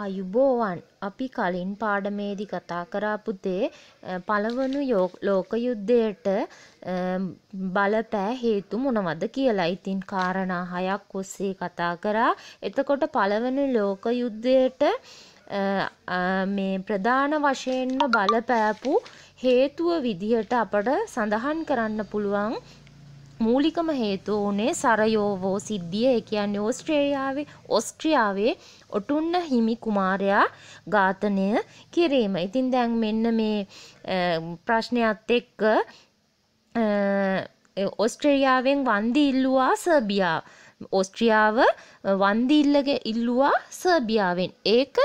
ආයුබෝවන් අපි කලින් පාඩමේදි කතා කරා පුතේ පළවනු ලෝක යුද්ධයට බලපෑ හේතු මොනවද කියලා. ඉතින් කාරණා හයක් ඔස්සේ කතා කරා. එතකොට පළවනු ලෝක යුද්ධයට මේ ප්‍රධාන වශයෙන්ම බලපෑපු හේතුව විදිහට අපට සඳහන් කරන්න පුළුවන් මූලිකම හේතුව වනේ සරයෝවෝ සිද්ධිය ඒ කියන්නේ ඕස්ට්‍රේලියාවේ ඔස්ට්‍රියාවේ ඔටුන්න හිමි කුමාරයා ඝාතනය කිරීම. ඉතින් දැන් මෙන්න මේ ප්‍රශ්නයත් එක්ක ඔස්ට්‍රේලියාවෙන් වන්දි ඉල්ලුවා සර්බියා. ඔස්ට්‍රියාව වන්දි ඉල්ලුවා සර්බියාවෙන්. ඒක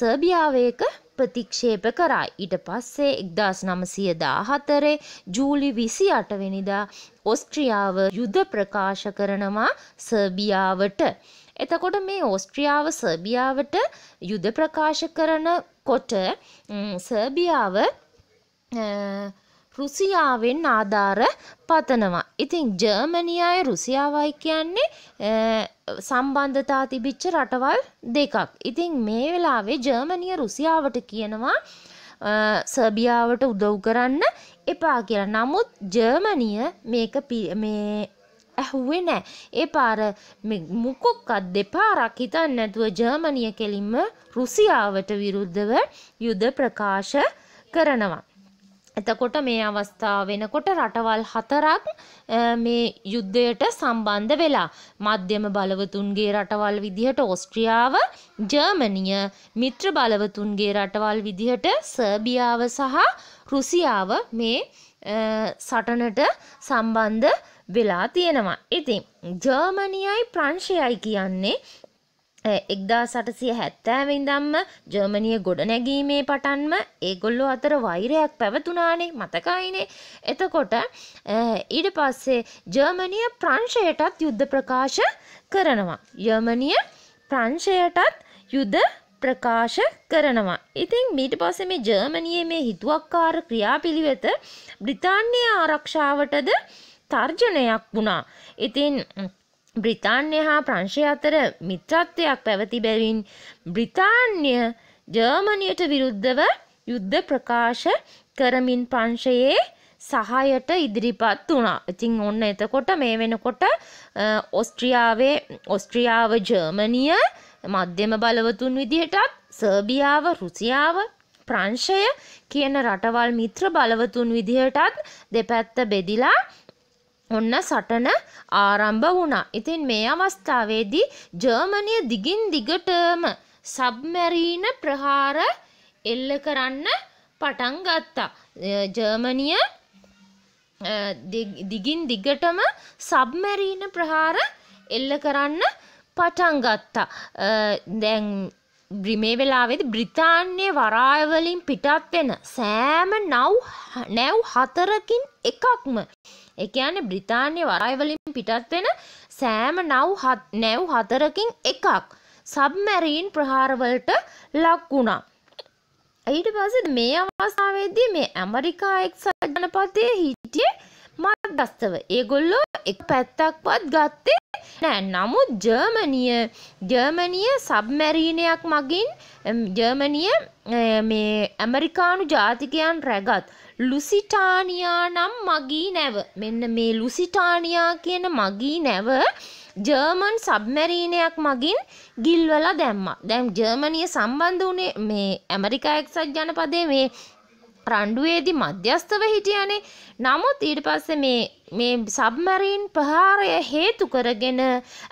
සර්බියාවේක ප්‍රතික්ෂේප කරා. ඊට පස්සේ එක්දස් නමසිය දාහතරේ ජූලි විසි අටවෙනිදා ඔස්ට්‍රියාව යුද ප්‍රකාශ කරනවා සර්බියාවට. එතකොට මේ ඕස්ට්‍රියාව සර්බියාවට යුද ප්‍රකාශ කරන කොට සර්බියාව රුසියාවෙන් ආධාර පතනවා. ඉතින් ජර්මනි අය රුසියාවයි කියන්නේ සම්බන්ධතා තිබිච්ච රටවල් දෙකක්. ඉතින් මේ වෙලාවේ ජර්මනිය රුසියාවට කියනවා සර්බියාවට උදව් කරන්න එපා කියලා. නමුත් ජර්මනිය මේක මේ ඇහුවේ නෑ. ඒ පාර මුකුක්කත් දෙපාරක් හිතන්න නැතුව ජර්මනිය කෙලින්ම රුසියාවට විරුද්ධව යුද ප්‍රකාශ කරනවා. එතකොට මේ අවස්ථාව වෙනකොට රටවල් හතරක් මේ යුද්ධයට සම්බන්ධ වෙලා මධ්‍යම බලවතුන්ගේ රටවල් විදිහට ඕස්ට්‍රියාව ජර්මනිය මිත්‍ර බලවතුන්ගේ රටවල් විදිහට සර්බියාව සහ රුසියාව මේ සටනට සම්බන්ධ වෙලා තියෙනවා. ඉතින් ජර්මනියයි ප්‍රංශයයි කියන්නේ එක්දා සටසිය හැත්තෑවිඳම්ම ජර්මණිය ගොඩනැගීමේ පටන්ම ඒගොල්ලො අතර වෛරයක් පැවතුනානේ මතකයිනේ. එතකොට ඊට පස්සේ ජර්මණිය ප්‍රංශයටත් යුද්ධ ප්‍රකාශ කරනවා. ජර්මණිය ප්‍රංශයටත් යුද ප්‍රකාශ කරනවා. ඉතින් මීට පස්සේ මේ ජර්මනියේ මේ හිතුවක්කාර ක්‍රියාපිළිවෙත බ්‍රිතාන්‍ය ආරක්ෂාවටද තර්ජනයක් වුණා. ඉතින් බ්‍රිතාන්‍ය හා ප්‍රංශය අතර මිත්‍රත්වයක් පැවති බැවින් බ්‍රිතාන්‍ය ජර්මණයට විරුද්ධව යුද්ධ ප්‍රකාශ කරමින් ප්‍රංශයේ සහයට ඉදිරිපත් වුණා. ඉතින් ඔන්න එතකොට මේ වෙනකොට ඔස්ට්‍රියාවේ ඔස්ට්‍රියාව ජර්මනිය මධ්‍යම බලවතුන් විදිහටත් සර්බියාව රුසියාව ප්‍රංශය කියන රටවල් මිත්‍ර බලවතුන් විදිහටත් දෙපැත්ත බෙදිලා ඔන්න සටන ආරම්භ වුණා. ඉතින් මේ අවස්ථාවේදී ජර්මනිය දිගින් දිගටම සබ්මැරීන ප්‍රහාර එල්ල කරන්න පටන් ගත්තා. ජර්මනිය දිගින් දිගටම සබ්මැරීන ප්‍රහාර එල්ල කරන්න පටන් ගත්තා. දැන් මේ වෙලාවෙදි බ්‍රිතාන්‍යයේ වරායවලින් පිටත් වෙන සෑම නව් නැව් හතරකින් එකක්ම එකයන බ්‍රිතාන්‍ය වරයිවලින් පිටත් වෙන සෑම නව් නැව් හතරකින් එකක් සබමැරීන් ප්‍රහාරවලට ලක්වුණා. ඊට පස මේ අවස්ථාවේදී මේ ඇමරිකා එක් සජනපතය හිටියේ මධ්‍යස්ථව. ඒගොල්ලෝ එක පැත්තක්වත් ගත්තේ නෑ. නමුත් ජර්මනිය ජර්මනිය සබ්මැරීනයක් මගින් ජර්මනිය මේ ඇමරිකානු ජාතිකයන් රැගත් ලුසිටානියා නම් මගී නැව. මෙන්න මේ ලුසිටානියා කියන මගී නැව ජර්මන් සබ්මැරීනයක් මගින් ගිල්වලා දැම්මා. දැන් ජර්මනිය සම්බන්ධ වුණේ මේ ඇමරිකා එක්සත් ජනපදයේ මේ රණ්ඩුවේදි මධ්‍යස්ථව හිටියනේ නමුත් ඊට පස්සේ මේ මේ සබ්මරීන් ප්‍රහාරය හේතු කරගෙන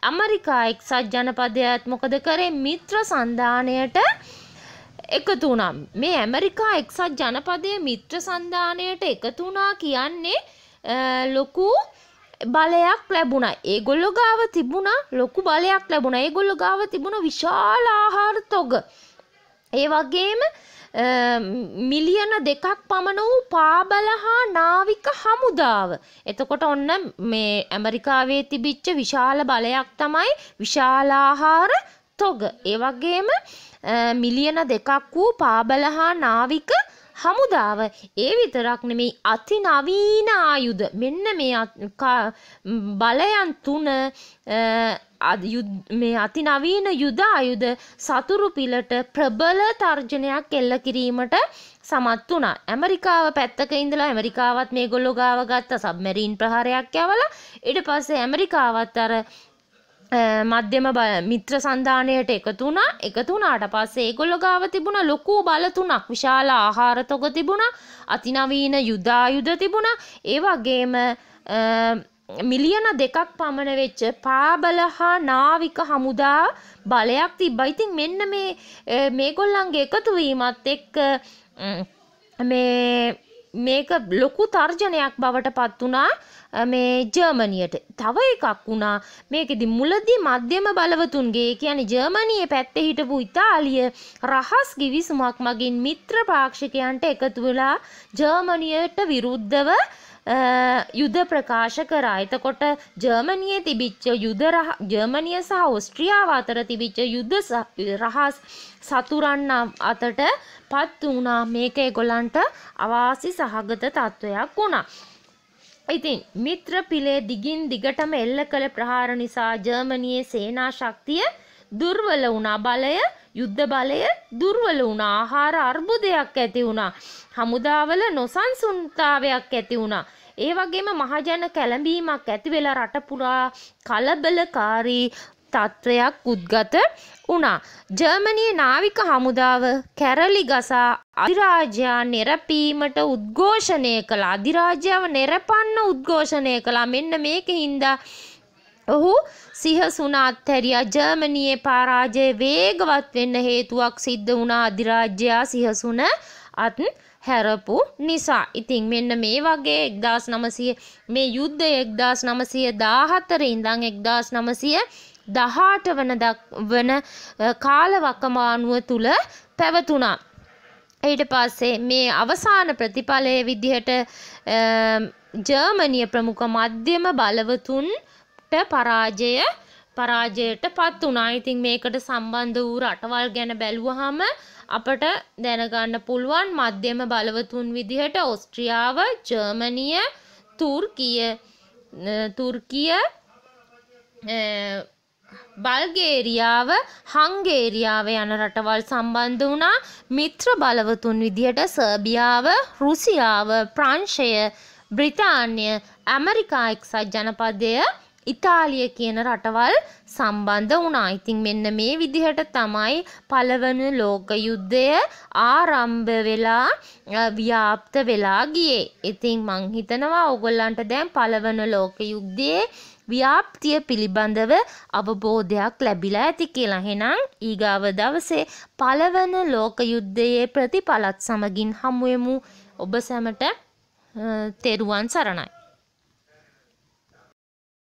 ඇමරිකා එක්සත් ජනපදයත් මොකද කරේ මිත්‍ර සන්ධානයට එකතු වුණා මේ ඇමරිකා එක්සත් ජනපදයේ මිත්‍ර සන්ධානයට එකතු වුණා කියන්නේ ලොකු බලයක් ලැබුණා ඒගොල්ලෝ ගාව තිබුණා ලොකු බලයක් ලැබුණා ඒගොල්ලෝ ගාව තිබුණ විශාල ආහාර තොග ඒ වගේම මිලියන දෙකක් පමණ වූ පාබල හා නාවික හමුදාව. එතකොට ඔන්න මේ ඇමරිකාවේ තිබිච්ච විශාල බලයක් තමයි විශාලාහාර තොග. ඒ වගේම මිලියන දෙකක් වූ පාබල හා නාවික හමුදාව ඒ විතරක් නෙමෙයි අති නවීන ආයුධ මෙන්න මේ බලයන් තුන මේ අති නවීන යුද ආයුධ සතුරු පිලට ප්‍රබල තර්ජනයක් එල්ල කිරීමට සමත් වුණා. ඇමරිකාව පැත්තක ඉඳලා ඇමරිකාවත් මේගොල්ලෝ ගාව ගත්ත සබ්මැරීන් ප්‍රහාරයක් යවලා ඊට පස්සේ ඇමරිකාවත් අර මධ්‍යම මිත්‍ර සන්ධානයට එකතුනා එකතුනාට පස්සේ ඒගොල්ලො ගාව තිබුණ ලොකු බලතුනක් විශාල ආහාර තොග තිබුණ අතිනවීන යුදායුද තිබුණ ඒවගේම මිලියන දෙකක් පමණ වෙච්ච පාබල හා නාවික හමුදා බලයක් තිබ්බයිතින් මෙන්න මේ මේගොල්ලන්ගේ එකතුවීමත් එක් මේ මේක ලොකු තර්ජනයක් බවට පත් වුණා මේ ජර්මනියට. තව එකක් වුණා මේකෙදි මුලදී මධ්‍යම බලවතුන්ගේ කියන්නේ ජර්මනියේ පැත්තේ හිටපු ඉතාලිය රහස් ගිවිසුමක් මගින් මිත්‍ර පාක්ෂිකයන්ට එකතු වෙලා ජර්මනියට විරුද්ධව යුද ප්‍රකාශ කරා. එතකොට ජර්මනියේ තිබිච්ච යුද ජර්මනිය සහ ඕස්ට්‍රියාව අතර තිබිච්ච යුද රහස් සතුරන් අතට පත් වුණා. මේක ඒගොල්ලන්ට අවාසි සහගත තත්වයක් වුණා. ඉතින් මිත්‍ර පිලේ දිගින් දිගටම එල්ල කළ ප්‍රහාර නිසා ජර්මනියේ සේනා ශක්තිය දුර්වල වුණා බලය යුද්ධ බලය දුර්වල වුණා ආහාර අර්බුදයක් ඇති වුණා හමුදාවල නොසන්සුන්තාවයක් ඇති වුණා ඒ වගේම මහජන කැළඹීමක් ඇති වෙලා රට පුරා කලබලකාරී තත්ත්වයක් උද්ගත වුණා. ජර්මනියේ නාවික හමුදාව කැරලි ගසා අධිරාජයා නෙරපීමට උද්ඝෝෂණය කළා. අධිරාජ්‍යව නෙරපන්න උද්ඝෝෂණය කළා. මෙන්න මේක හින්දා ඔහු සිහසුන අත්හැරියා ජර්මනියේ පරාජය වේගවත් වෙන්න හේතුවක් සිද්ධ වුණා අධිරාජ්‍යයා සිහසුන අත් හැරපු නිසා. ඉතින් මෙන්න මේ වගේ 1900 මේ යුද්ධය 1914 ඉඳන් 1918 වන වන කාලවකමානුව තුල පැවතුණා. ඊට පස්සේ මේ අවසාන ප්‍රතිඵලයේ විදිහට ජර්මනිය ප්‍රමුඛ මධ්‍යම බලවතුන් පරාජය පරාජයට පත් වනා ඉතින් මේකට සම්බන්ධ වූ රටවල් ගැන බැලුවහම අපට දැනගන්න පුළුවන් මධ්‍යම බලවතුන් විදිහට ඔස්ට්‍රියාව ජර්මනිය තුර්කිය තුර්කිය බල්ගේරියාව හංගේරියාව යන රටවල් සම්බන්ධ වුණා මිත්‍ර බලවතුන් විදිහට සර්බියාව රුසියාව ප්‍රංශය බ්‍රිතාන්‍ය ඇමරිකා එක්සත් ජනපදය ඉතාලිය කියන රටවල් සම්බන්ධ වුණා. ඉතින් මෙන්න මේ විදිහට තමයි පළවන ලෝක යුද්ධය ආරම්භ වෙලා ව්‍යාප්ත වෙලා ගියේ. ඉතින් මං හිතනවා ඕගොල්ලන්ට දැන් පළවන ලෝක යුද්ධයේ ව්‍යාප්තිය පිළිබඳව අවබෝධයක් ලැබිලා ඇති කියලා. එහෙනම් ඊගාව දවසේ පළවන ලෝක යුද්ධයේ ප්‍රතිඵලත් සමගින් හමුවෙමු. ඔබ සැමට තෙරුවන් සරණයි.